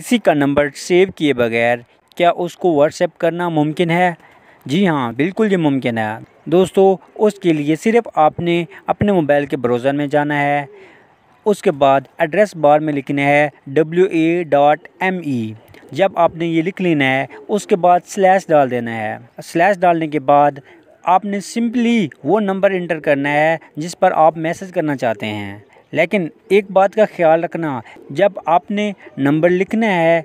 किसी का number save किए बगैर क्या उसको व्हाट्सएप करना मुमकिन है जी हाँ बिल्कुल ये मुमकिन है दोस्तों उसके लिए सिर्फ आपने अपने मोबाइल के ब्राउज़र में जाना है उसके बाद एड्रेस बार में लिखना है W A dot M E जब आपने ये लिख लेना है उसके बाद स्लैश डाल देना है स्लैश डालने के बाद आपने सिंपली वो नंबर इंटर करना है जिस पर आप मैसेज करना चाहते हैं लेकिन एक बात का ख्याल रखना जब आपने नंबर लिखना है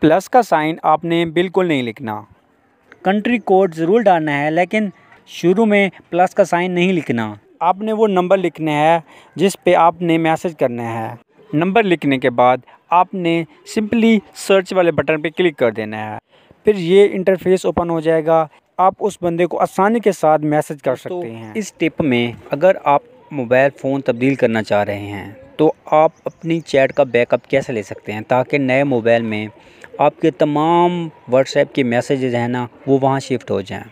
प्लस का साइन आपने बिल्कुल नहीं लिखना कंट्री कोड ज़रूर डालना है लेकिन शुरू में प्लस का साइन नहीं लिखना आपने वो नंबर लिखना है जिस पे आपने मैसेज करना है नंबर लिखने के बाद आपने सिंपली सर्च वाले बटन पे क्लिक कर देना है फिर ये इंटरफेस ओपन हो जाएगा आप उस बंदे को आसानी के साथ मैसेज कर तो सकते तो हैं इस टिप में अगर आप मोबाइल फ़ोन तब्दील करना चाह रहे हैं तो आप अपनी चैट का बैकअप कैसे ले सकते हैं ताकि नए मोबाइल में आपके तमाम व्हाट्सएप के मैसेजेज हैं ना वो वहाँ शिफ्ट हो जाएं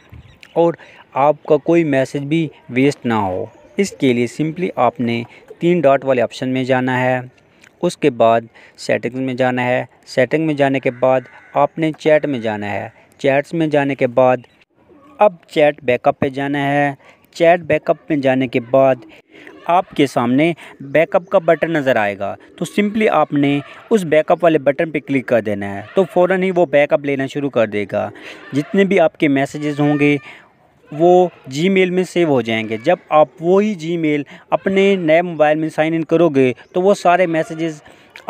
और आपका कोई मैसेज भी वेस्ट ना हो इसके लिए सिंपली आपने तीन डॉट वाले ऑप्शन में जाना है उसके बाद सेटिंग में जाना है सेटिंग में जाने के बाद आपने चैट में जाना है चैट्स में जाने के बाद अब चैट बैकअप पे जाना है चैट बैकअप में जाने के बाद आपके सामने बैकअप का बटन नज़र आएगा तो सिंपली आपने उस बैकअप वाले बटन पर क्लिक कर देना है तो फ़ौर ही वो बैकअप लेना शुरू कर देगा जितने भी आपके मैसेजेस होंगे वो जी मेल में सेव हो जाएंगे जब आप वही जी मेल अपने नए मोबाइल में साइन इन करोगे तो वो सारे मैसेजेस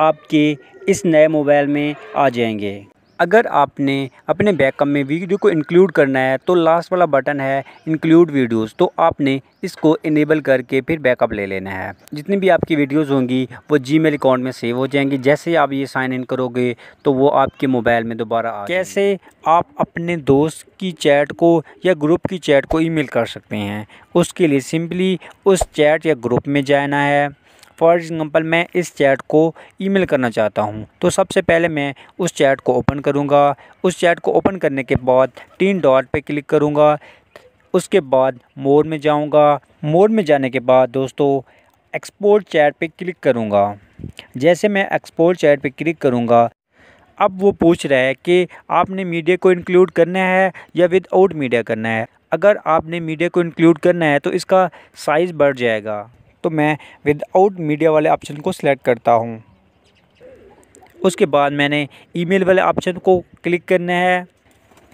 आपके इस नए मोबाइल में आ जाएंगे अगर आपने अपने बैकअप में वीडियो को इंक्लूड करना है तो लास्ट वाला बटन है इंक्लूड वीडियोस तो आपने इसको इनेबल करके फिर बैकअप ले लेना है जितनी भी आपकी वीडियोस होंगी वो जीमेल अकाउंट में सेव हो जाएंगी जैसे आप ये साइन इन करोगे तो वो आपके मोबाइल में दोबारा आ कैसे आप अपने दोस्त की चैट को या ग्रुप की चैट को ई कर सकते हैं उसके लिए सिंपली उस चैट या ग्रुप में जाना है फॉर एग्ज़ाम्पल मैं इस चैट को ईमेल करना चाहता हूँ तो सबसे पहले मैं उस चैट को ओपन करूँगा उस चैट को ओपन करने के बाद तीन डॉट पे क्लिक करूँगा उसके बाद मोड में जाऊँगा मोड में जाने के बाद दोस्तों एक्सपोर्ट चैट पे क्लिक करूँगा जैसे मैं एक्सपोर्ट चैट पे क्लिक करूँगा अब वो पूछ रहा है कि आपने मीडिया को इंक्लूड करना है या विदआउट मीडिया करना है अगर आपने मीडिया को इंक्लूड करना है तो इसका साइज़ बढ़ जाएगा तो मैं विदाउट मीडिया वाले ऑप्शन को सिलेक्ट करता हूँ उसके बाद मैंने ईमेल वाले ऑप्शन को क्लिक करना है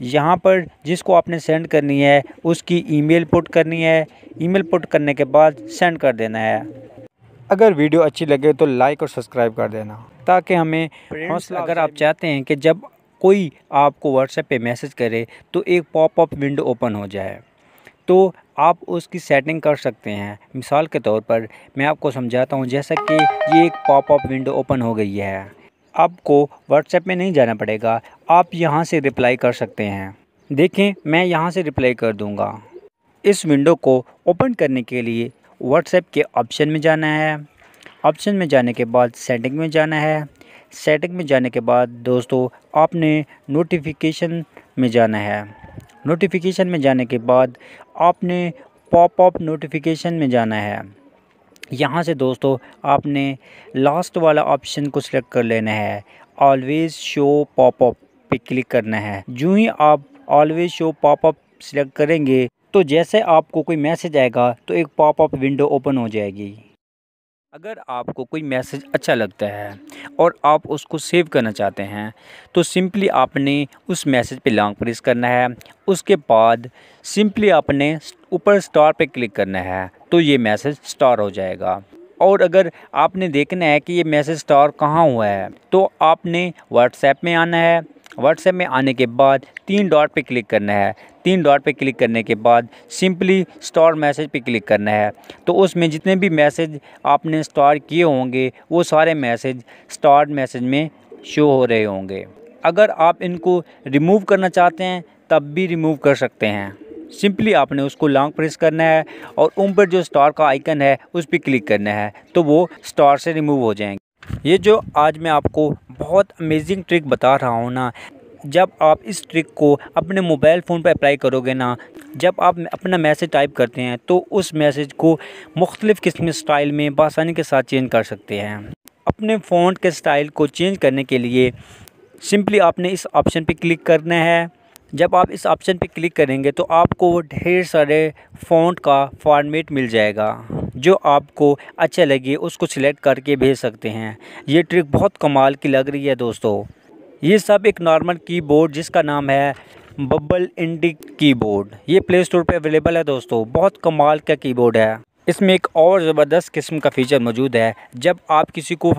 यहाँ पर जिसको आपने सेंड करनी है उसकी ईमेल पुट करनी है ईमेल पुट करने के बाद सेंड कर देना है अगर वीडियो अच्छी लगे तो लाइक और सब्सक्राइब कर देना ताकि हमें हौसला अगर आप चाहते हैं कि जब कोई आपको व्हाट्सएप पे मैसेज करे तो एक पॉपअप विंडो ओपन हो जाए तो आप उसकी सेटिंग कर सकते हैं मिसाल के तौर पर मैं आपको समझाता हूँ जैसा कि ये एक पॉप अप विंडो ओपन हो गई है आपको व्हाट्सएप में नहीं जाना पड़ेगा आप यहाँ से रिप्लाई कर सकते हैं देखें मैं यहाँ से रिप्लाई कर दूँगा इस विंडो को ओपन करने के लिए व्हाट्सएप के ऑप्शन में जाना है ऑप्शन में जाने के बाद सेटिंग में जाना है सेटिंग में जाने के बाद दोस्तों आपने नोटिफिकेशन में जाना है नोटिफिकेशन में जाने के बाद आपने अप नोटिफिकेशन में जाना है यहाँ से दोस्तों आपने लास्ट वाला ऑप्शन को सिलेक्ट कर लेना है ऑलवेज़ शो अप पे क्लिक करना है जो ही आप ऑलवेज़ शो अप सिलेक्ट करेंगे तो जैसे आपको कोई मैसेज आएगा तो एक पॉप अप विंडो ओपन हो जाएगी अगर आपको कोई मैसेज अच्छा लगता है और आप उसको सेव करना चाहते हैं तो सिंपली आपने उस मैसेज पे लॉन्ग प्रेस करना है उसके बाद सिंपली आपने ऊपर स्टार पे क्लिक करना है तो ये मैसेज स्टार हो जाएगा और अगर आपने देखना है कि ये मैसेज स्टार कहाँ हुआ है तो आपने व्हाट्सएप में आना है व्हाट्सएप में आने के बाद तीन डॉट पे क्लिक करना है तीन डॉट पे क्लिक करने के बाद सिंपली स्टार मैसेज पे क्लिक करना है तो उसमें जितने भी मैसेज आपने स्टार किए होंगे वो सारे मैसेज स्टार मैसेज में शो हो रहे होंगे अगर आप इनको रिमूव करना चाहते हैं तब भी रिमूव कर सकते हैं सिंपली आपने उसको लॉन्ग प्रेस करना है और उन पर जो स्टार का आइकन है उस पर क्लिक करना है तो वो स्टार से रिमूव हो जाएंगे ये जो आज मैं आपको बहुत अमेजिंग ट्रिक बता रहा हूँ ना जब आप इस ट्रिक को अपने मोबाइल फ़ोन पर अप्लाई करोगे ना जब आप अपना मैसेज टाइप करते हैं तो उस मैसेज को मुख्तलिफ़ किस्म स्टाइल में बासानी के साथ चेंज कर सकते हैं अपने फोन के स्टाइल को चेंज करने के लिए सिंपली आपने इस ऑप्शन पर क्लिक करना है जब आप इस ऑप्शन पर क्लिक करेंगे तो आपको ढेर सारे फ़ॉन्ट का फॉर्मेट मिल जाएगा जो आपको अच्छा लगे उसको सिलेक्ट करके भेज सकते हैं ये ट्रिक बहुत कमाल की लग रही है दोस्तों ये सब एक नॉर्मल कीबोर्ड जिसका नाम है बबल इंडिक कीबोर्ड ये प्ले स्टोर पर अवेलेबल है दोस्तों बहुत कमाल का कीबोर्ड है इसमें एक और ज़बरदस्त किस्म का फ़ीचर मौजूद है जब आप किसी को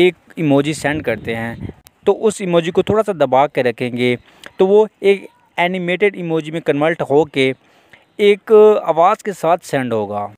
एक इमोजी सेंड करते हैं तो उस इमोजी को थोड़ा सा दबा के रखेंगे तो वो एक एनिमेटेड इमोजी में कन्वर्ट हो के एक आवाज़ के साथ सेंड होगा